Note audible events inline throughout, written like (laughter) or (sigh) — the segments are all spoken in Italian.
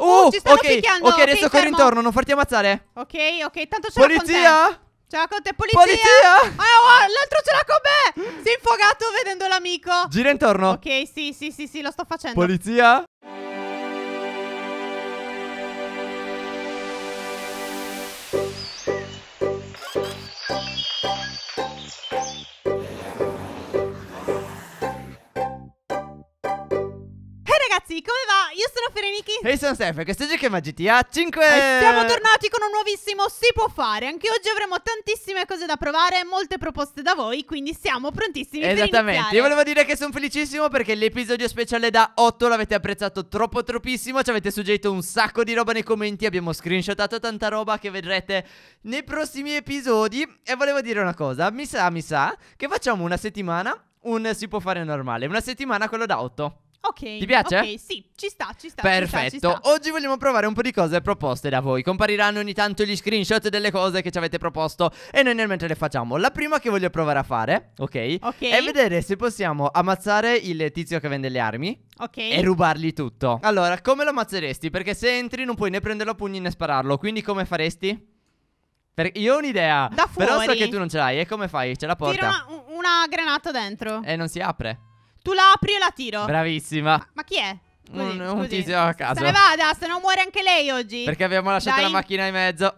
oh, oh, ci stanno okay, picchiando. Ok, adesso corri intorno, non farti ammazzare. Ok, ok, tanto sono Polizia! Con te. Ce l'ha con te, polizia! Polizia! Oh, oh, l'altro ce l'ha con me! Si è infogato vedendo l'amico. Gira intorno. Ok, sì, sì, sì, sì, lo sto facendo. Polizia! ragazzi, come va? Io sono Fereniki E io sono Stefano, questo giochiamo a GTA 5 E siamo tornati con un nuovissimo Si può fare Anche oggi avremo tantissime cose da provare Molte proposte da voi, quindi siamo prontissimi Esattamente, io volevo dire che sono felicissimo Perché l'episodio speciale da 8 l'avete apprezzato troppo troppissimo Ci avete suggerito un sacco di roba nei commenti Abbiamo screenshotato tanta roba che vedrete nei prossimi episodi E volevo dire una cosa, mi sa, mi sa Che facciamo una settimana un si può fare normale, una settimana quello da 8. Ok. Ti piace? Ok, sì, ci sta, ci sta. Perfetto. Ci sta, ci sta. Oggi vogliamo provare un po' di cose proposte da voi. Compariranno ogni tanto gli screenshot delle cose che ci avete proposto e noi nel mentre le facciamo. La prima che voglio provare a fare, ok? Ok. È vedere se possiamo ammazzare il tizio che vende le armi. Ok. E rubargli tutto. Allora, come lo ammazzeresti? Perché se entri non puoi né prenderlo a pugni né spararlo. Quindi come faresti? Per io ho un'idea. Da fuori. Però so che tu non ce l'hai. E come fai? Ce la porta? Tira una, una granata dentro. E non si apre. Tu la apri e la tiro. Bravissima. Ma, ma chi è? un, un tizio a casa. Se ne vada, se non muore anche lei oggi. Perché abbiamo lasciato Dai. la macchina in mezzo.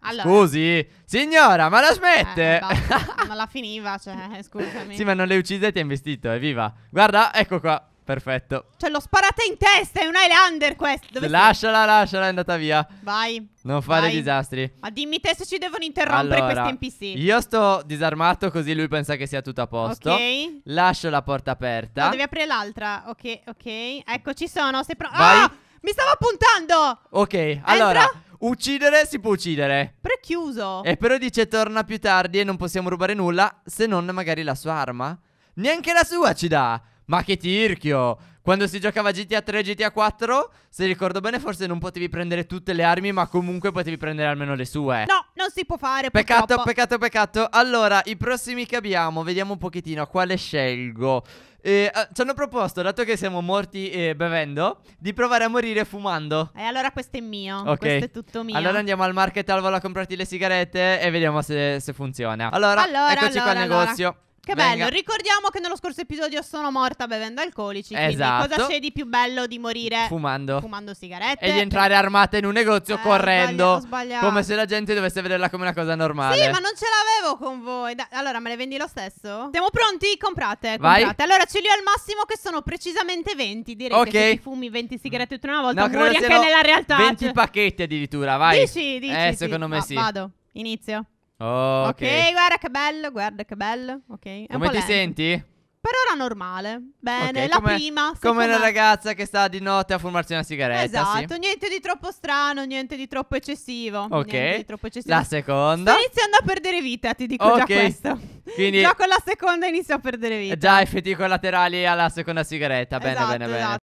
Allora. Scusi, signora, ma la smette? Eh, (laughs) non la finiva, cioè, eh, scusami. Sì, ma non le uccide, ti ha investito, è viva. Guarda, ecco qua. Perfetto. Cioè, l'ho sparata in testa. È un Highlander questo. Dove lasciala, sei? lasciala. È andata via. Vai. Non fare vai. disastri. Ma dimmi te se ci devono interrompere allora, questi NPC. Io sto disarmato, così lui pensa che sia tutto a posto. Ok. Lascio la porta aperta. No, devi aprire l'altra. Ok, ok. Ecco, ci sono. Sei pro- vai. Ah, mi stavo puntando. Ok, Entra. allora. Uccidere si può uccidere. Prechiuso. E però dice torna più tardi e non possiamo rubare nulla se non magari la sua arma. Neanche la sua ci dà. Ma che tirchio! Quando si giocava GTA 3 e GTA 4, se ricordo bene, forse non potevi prendere tutte le armi, ma comunque potevi prendere almeno le sue. No, non si può fare. Peccato, purtroppo. peccato, peccato. Allora, i prossimi che abbiamo, vediamo un pochettino quale scelgo. Eh, ci hanno proposto, dato che siamo morti eh, bevendo, di provare a morire fumando. E eh, allora questo è mio. Ok. Questo è tutto mio. Allora andiamo al market Alvolo a comprarti le sigarette e vediamo se, se funziona. Allora, allora eccoci allora, qua al allora. negozio. Che venga... bello, ricordiamo che nello scorso episodio sono morta bevendo alcolici. Esatto. cosa c'è di più bello di morire fumando. fumando sigarette? E di entrare armata in un negozio eh, correndo. Sbagliato. Come se la gente dovesse vederla come una cosa normale. Sì, ma non ce l'avevo con voi. Da- allora, me le vendi lo stesso? Siamo pronti? Comprate. Vai. Comprate. Allora, ce li ho al massimo che sono precisamente 20. Direi okay. che se fumi 20 sigarette tutta una volta, no, muori anche nella realtà. 20 pacchetti addirittura, vai. Dici, dici. Eh, sì. secondo me ah, sì. Vado, inizio. Oh, okay. ok, guarda che bello, guarda che bello. Okay. Come ti lento. senti? Per ora normale. Bene, okay, la come, prima. Come una ragazza che sta di notte a fumarsi una sigaretta. Esatto, sì. niente di troppo strano, niente di troppo eccessivo. Ok. Niente di troppo eccessivo. La seconda. Sto iniziando a perdere vita, ti dico okay. già questo. Quindi già con la seconda inizio a perdere vita. Già effetti collaterali alla seconda sigaretta. Bene, esatto, bene, esatto. bene.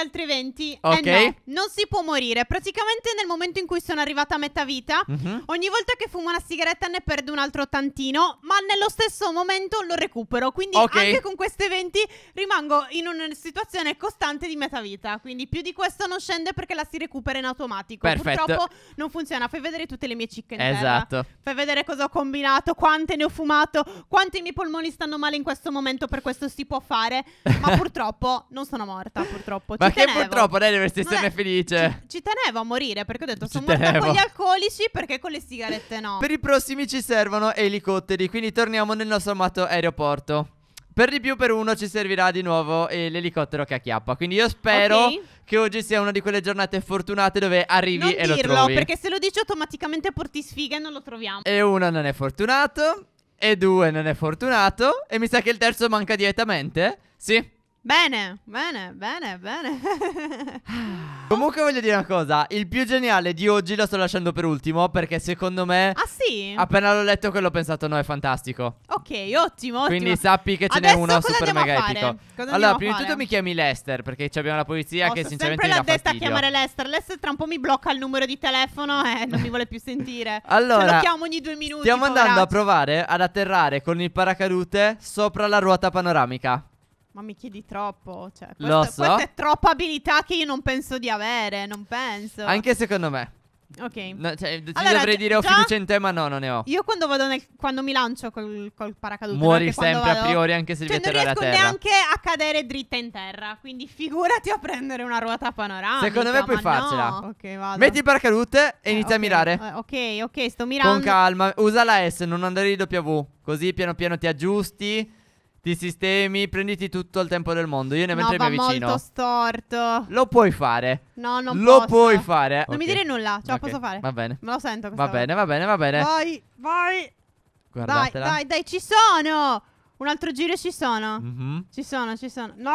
altri 20. Eh ok. Eh no, non si può morire. Praticamente nel momento in cui sono arrivata a metà vita, mm-hmm. ogni volta che fumo una sigaretta ne perdo un altro tantino, ma nello stesso momento lo recupero. Quindi okay. anche con queste 20 rimango in una situazione costante di metà vita. Quindi più di questo non scende perché la si recupera in automatico. Perfetto. Purtroppo non funziona. Fai vedere tutte le mie cicche in Esatto. Terra. Fai vedere cosa ho combinato, quante ne ho fumato, quanti i miei polmoni stanno male in questo momento, per questo si può fare. Ma (laughs) purtroppo non sono morta, purtroppo. Ci ma perché tenevo. purtroppo lei deve essere è... felice. Ci, ci, tenevo a morire perché ho detto sono ci morta con gli alcolici perché con le sigarette no. Per i prossimi ci servono elicotteri, quindi torniamo nel nostro amato aeroporto. Per di più per uno ci servirà di nuovo eh, l'elicottero che acchiappa. Quindi io spero okay. che oggi sia una di quelle giornate fortunate dove arrivi non e dirlo, lo trovi. Non dirlo perché se lo dici automaticamente porti sfiga e non lo troviamo. E uno non è fortunato e due non è fortunato e mi sa che il terzo manca direttamente. Sì. Bene, bene, bene, bene. (laughs) Comunque voglio dire una cosa, il più geniale di oggi lo sto lasciando per ultimo perché secondo me... Ah sì? Appena l'ho letto quello ho pensato no, è fantastico. Ok, ottimo, ottimo. Quindi sappi che ce n'è uno super mega epico. allora, prima di tutto mi chiami Lester perché abbiamo la polizia oh, che sinceramente... Mi la testa a chiamare Lester, Lester tra un po' mi blocca il numero di telefono e non mi vuole più sentire. allora... Ce lo chiamo ogni due minuti. Stiamo poveraccio. andando a provare ad atterrare con il paracadute sopra la ruota panoramica. Ma mi chiedi troppo. Cioè, questa, Lo so. questa è troppa abilità che io non penso di avere. Non penso. Anche secondo me. Ok. No, cioè, ti allora, dovrei dire ho fiducia in te, ma no, non ne ho. Io quando vado nel, quando mi lancio col, col paracadute, muori sempre vado, a priori, anche se cioè, devi atterrare a terra. Non riesco neanche a cadere dritta in terra. Quindi figurati a prendere una ruota panoramica. Secondo me puoi farcela. No. Ok, vado. Metti il paracadute e eh, inizia okay, a mirare. Eh, ok, ok, sto mirando. Con calma, usa la S, non andare di W. Così piano piano ti aggiusti. Ti sistemi, prenditi tutto il tempo del mondo. Io ne metto no, mi avvicino. Ma molto storto. Lo puoi fare. No, non lo posso. Lo puoi fare. Non okay. mi dire nulla, ce okay. posso fare. Va bene. Me lo sento. Va volta. bene, va bene, va bene. Vai, vai. Guardatela. Dai, dai, dai, ci sono. Un altro giro ci sono. Mm -hmm. Ci sono, ci sono. No,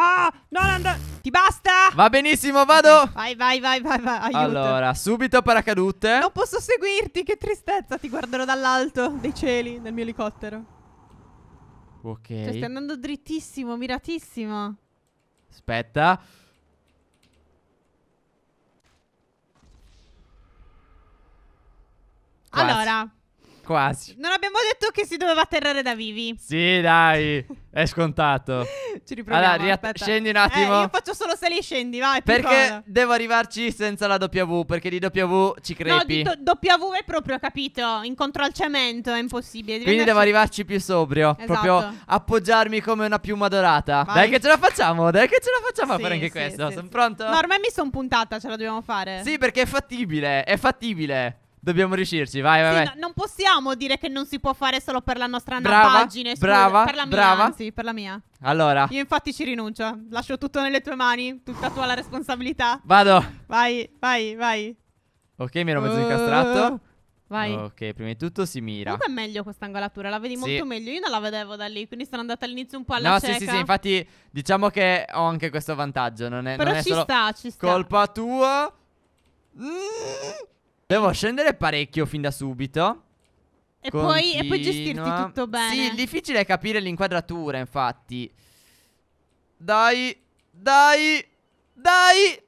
non non Ti basta. Va benissimo, vado. Vai, vai, vai, vai, vai. Aiuto. Allora, subito paracadute. Non posso seguirti, che tristezza. Ti guarderò dall'alto dei cieli, del mio elicottero. Ok. Cioè, stai andando drittissimo, miratissimo. Aspetta. Quasi. Allora, Quasi. Non abbiamo detto che si doveva atterrare da vivi. Sì, dai, è scontato. (laughs) Ci riproviamo. Allora, riatt- scendi un attimo. Eh, io faccio solo se lì scendi, vai. Perché devo arrivarci senza la W, perché di W ci crepi. No, do- W è proprio, capito? Incontro al cemento, è impossibile. Quindi devo arrivarci più sobrio, esatto. proprio appoggiarmi come una piuma dorata. Vai. Dai che ce la facciamo, dai che ce la facciamo sì, a fare anche sì, questo. Sì, sono pronto? No, ormai mi sono puntata, ce la dobbiamo fare. Sì, perché è fattibile, è fattibile. Dobbiamo riuscirci, vai, vai, sì, vai. No, non possiamo dire che non si può fare solo per la nostra brava, pagina. Brava, per la mia, brava. Anzi, per la mia. Allora. Io infatti ci rinuncio. Lascio tutto nelle tue mani, tutta tua la responsabilità. Vado. Vai, vai, vai. Ok, mi ero mezzo uh, incastrato. Vai. Ok, prima di tutto si mira. Comunque è meglio questa angolatura, la vedi sì. molto meglio. Io non la vedevo da lì, quindi sono andata all'inizio un po' alla no, cieca. No, sì, sì, sì, infatti diciamo che ho anche questo vantaggio, non è Però non è ci sta, ci sta. Colpa tua. Mm. Devo scendere parecchio fin da subito. E poi, e poi, gestirti tutto bene. Sì, il difficile capire l'inquadratura, infatti. Dai, dai, dai.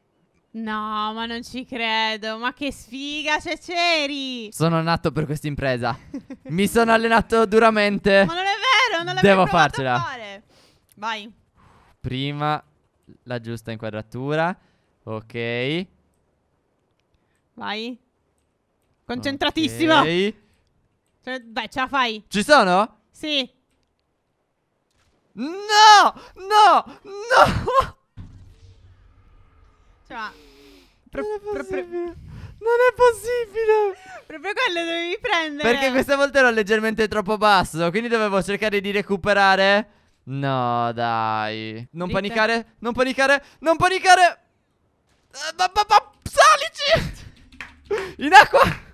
No, ma non ci credo. Ma che sfiga, cioè c'eri. Sono nato per questa impresa. (laughs) Mi sono allenato duramente. Ma non è vero, non l'avevo Devo farcela. Fare. Vai. Prima la giusta inquadratura. Ok. Vai. Concentratissimo. Ok. Cioè, beh, ce la fai. Ci sono? Sì. No! No! No! Cioè, pro- non è possibile. Pro- non è possibile! Proprio quello dovevi prendere. Perché questa volta ero leggermente troppo basso, quindi dovevo cercare di recuperare. No, dai. Non Dritta. panicare, non panicare, non panicare! Eh, salici! In acqua!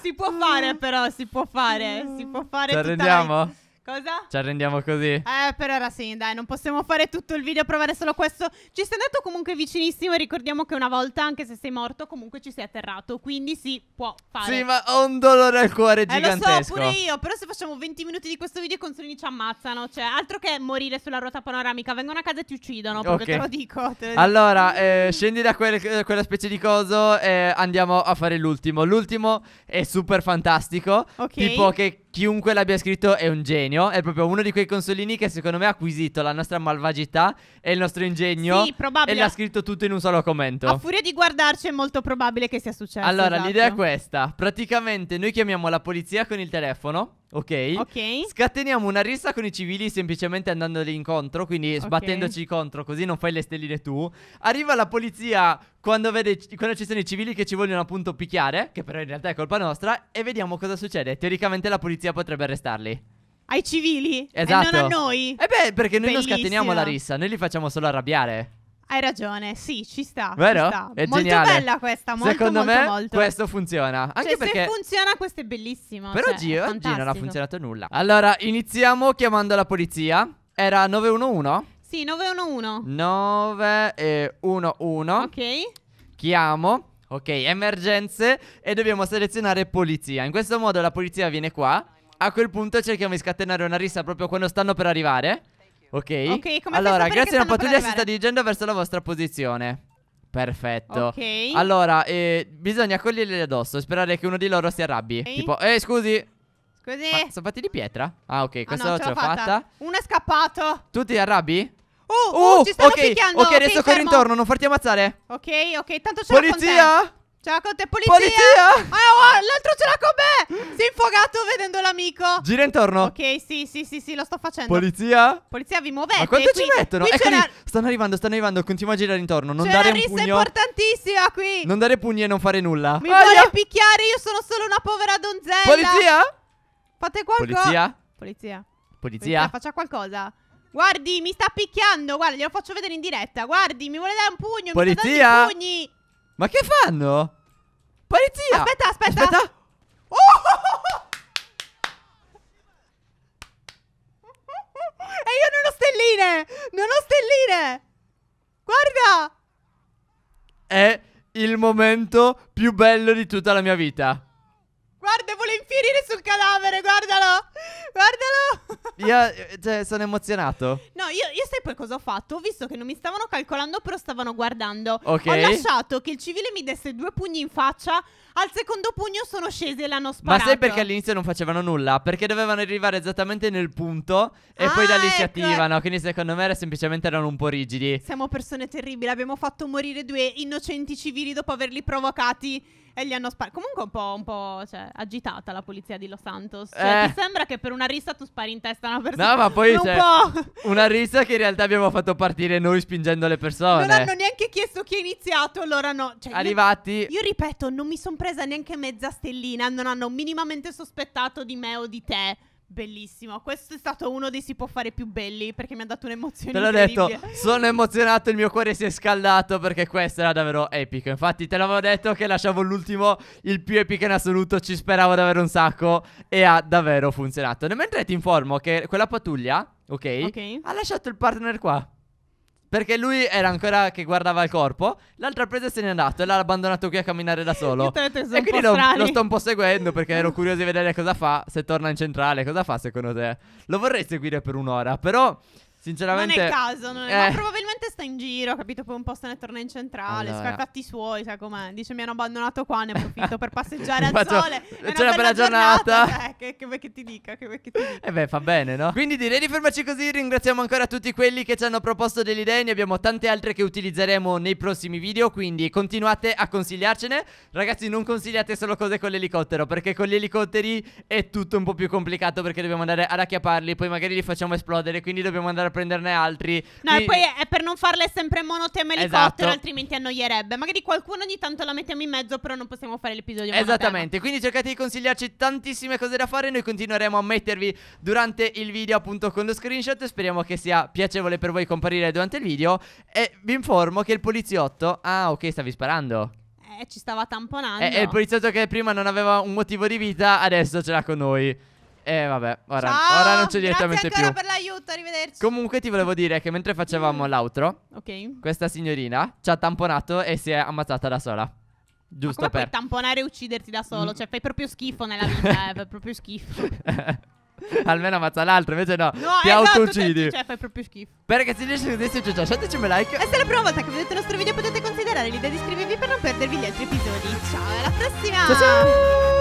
si può fare però, si può fare, si può fare. Ce la rendiamo? Cosa? Ci arrendiamo così? Eh, per ora sì, dai, non possiamo fare tutto il video, provare solo questo. Ci sei andato comunque vicinissimo e ricordiamo che una volta, anche se sei morto, comunque ci sei atterrato. Quindi si può fare. Sì, ma ho un dolore al cuore gigantesco. Eh, lo so, pure io. Però se facciamo 20 minuti di questo video i consulini ci ammazzano. Cioè, altro che morire sulla ruota panoramica. Vengono a casa e ti uccidono, proprio okay. te lo dico. Te lo allora, dico. Eh, scendi da quel, eh, quella specie di coso e andiamo a fare l'ultimo. L'ultimo è super fantastico. Ok. Tipo che Chiunque l'abbia scritto è un genio, è proprio uno di quei consolini che secondo me ha acquisito la nostra malvagità e il nostro ingegno Sì, probabile. e l'ha scritto tutto in un solo commento. A furia di guardarci è molto probabile che sia successo. Allora, esatto. l'idea è esatto. questa. Praticamente noi chiamiamo la polizia con il telefono Ok? Ok. Scateniamo una rissa con i civili semplicemente andandoli incontro, quindi sbattendoci contro, così non fai le stelline tu. Arriva la polizia quando, vede, quando ci sono i civili che ci vogliono appunto picchiare, che però in realtà è colpa nostra, e vediamo cosa succede. Teoricamente la polizia potrebbe arrestarli. Ai civili? Esatto. E non a esatto. noi? Eh beh, perché noi Bellissima. non scateniamo la rissa, noi li facciamo solo arrabbiare. Hai ragione, sì, ci sta. Vero? Ci sta. È molto geniale. bella questa, molto, Secondo molto, me molto. questo funziona. Anche cioè, perché... se funziona questo è bellissimo. Però cioè, Gio, oggi non ha funzionato nulla. Allora, iniziamo chiamando la polizia. Era 911? Sì, 911. 911. Ok. Chiamo. Ok, emergenze e dobbiamo selezionare polizia. In questo modo la polizia viene qua. A quel punto cerchiamo di scatenare una rissa proprio quando stanno per arrivare. Ok? Ok, come Allora, grazie a una pattuglia si sta dirigendo verso la vostra posizione. Perfetto. Ok. Allora, eh, bisogna coglierli addosso e sperare che uno di loro si arrabbi. Ok. Tipo, eh, scusi. Scusi. Ma sono fatti di pietra? Ah, ok, ah, questa no, ce l'ho fatta. Uno è scappato. Tu ti arrabbi? Uh, uh, uh ci stanno ok, picchiando. Ok, adesso corri intorno, non farti ammazzare. Ok, ok, tanto ce l'ho con te. Polizia! Ce l'ha con te, polizia! Polizia! Ah, oh, l'altro ce l'ha con me! Si è infogato vedendo l'amico. Gira intorno. Ok, sì, sì, sì, sì, lo sto facendo. Polizia? Polizia, vi muovete. Ma quanto qui, ci mettono? Eccoli, eh, stanno arrivando, stanno arrivando. Continua a girare intorno. Non dare pugni. un pugno. importantissima qui. Non dare pugni e non fare nulla. Mi Aia. vuole picchiare, io sono solo una povera donzella. Polizia? Fate qualcosa. Polizia? Polizia. Polizia? Faccia qualcosa. Guardi, mi sta picchiando. Guarda, glielo faccio vedere in diretta. Guardi, mi vuole dare un pugno. Polizia? Mi sta dando i pugni. Ma che fanno? Polizia! Aspetta, aspetta! Aspetta! Oh! e io non ho stelline! Non ho stelline! Guarda! È il momento più bello di tutta la mia vita vuole infierire sul cadavere, guardalo! Guardalo! Io eh, cioè, sono emozionato. No, io, io, sai poi cosa ho fatto? Ho visto che non mi stavano calcolando, però stavano guardando. Ok. Ho lasciato che il civile mi desse due pugni in faccia al secondo pugno sono scese e l'hanno sparato. Ma sai perché all'inizio non facevano nulla? Perché dovevano arrivare esattamente nel punto e ah, poi da lì ah, ecco. si attivano. Quindi secondo me era semplicemente erano un po' rigidi. Siamo persone terribili. Abbiamo fatto morire due innocenti civili dopo averli provocati. E li hanno sparato. Comunque un po', un po' cioè, agitata la polizia di Los Santos. Cioè, eh. Ti sembra che per una rissa tu spari in testa a una persona? No, ma poi un (laughs) po'. una rissa che in realtà abbiamo fatto partire noi spingendo le persone. Non hanno neanche chiesto chi ha iniziato, allora no. Cioè, Arrivati. Io, io ripeto, non mi sono presa neanche mezza stellina, non hanno minimamente sospettato di me o di te. Bellissimo, questo è stato uno dei si può fare più belli perché mi ha dato un'emozione. Te l'ho detto, sono emozionato, il mio cuore si è scaldato perché questo era davvero epico. Infatti te l'avevo detto che lasciavo l'ultimo, il più epico in assoluto, ci speravo davvero un sacco e ha davvero funzionato. Mentre ti informo che quella pattuglia, ok, ha lasciato il partner qua. Perché lui era ancora che guardava il corpo. L'altra presa se n'è andato e l'ha abbandonato qui a camminare da solo. e quindi lo, lo, sto un po' seguendo perché ero curioso di vedere cosa fa. Se torna in centrale, cosa fa secondo te? Lo vorrei seguire per un'ora, però Sinceramente, non è caso, non è, eh. probabilmente sta in giro, capito? Poi un po' se ne torna in centrale, allora. scartati suoi, sai com'è? Dice mi hanno abbandonato qua, ne approfitto per passeggiare al (laughs) Faccio, sole. C'è una, una bella, giornata. giornata. Eh, che, vuoi che ti dica, che che ti dica. E eh beh, fa bene, no? Quindi direi di fermarci così, ringraziamo ancora tutti quelli che ci hanno proposto delle idee, ne abbiamo tante altre che utilizzeremo nei prossimi video, quindi continuate a consigliarcene. Ragazzi, non consigliate solo cose con l'elicottero, perché con gli elicotteri è tutto un po' più complicato perché dobbiamo andare ad acchiapparli, poi magari li facciamo esplodere, quindi dobbiamo andare a per prenderne altri. No, Mi... e poi è per non farle sempre monotema elicottero, esatto. altrimenti annoierebbe. Magari qualcuno ogni tanto la mettiamo in mezzo, però non possiamo fare l'episodio Esattamente, monotema. quindi cercate di consigliarci tantissime cose da fare. Noi continueremo a mettervi durante il video appunto con lo screenshot. Speriamo che sia piacevole per voi comparire durante il video. E vi informo che il poliziotto... Ah, ok, stavi sparando. Eh, ci stava tamponando. E, eh, e eh, il poliziotto che prima non aveva un motivo di vita, adesso ce l'ha con noi. E eh, vabbè, ora, ora non c'è direttamente più saluto, arrivederci. Comunque ti volevo dire che mentre facevamo mm. l'outro, okay. questa signorina ci ha tamponato e si è ammazzata da sola. Giusto Ma come per... puoi tamponare e ucciderti da solo? Mm. Cioè, fai proprio schifo nella vita, eh, proprio schifo. (laughs) Almeno ammazza l'altro, invece no, no ti esatto, cioè, autouccidi. Te, cioè, fai proprio schifo. Per ragazzi, se riuscite a lasciateci un like. E se è la prima volta che vedete il nostro video potete considerare l'idea di iscrivervi per non perdervi gli altri episodi. Ciao, alla prossima! ciao! ciao.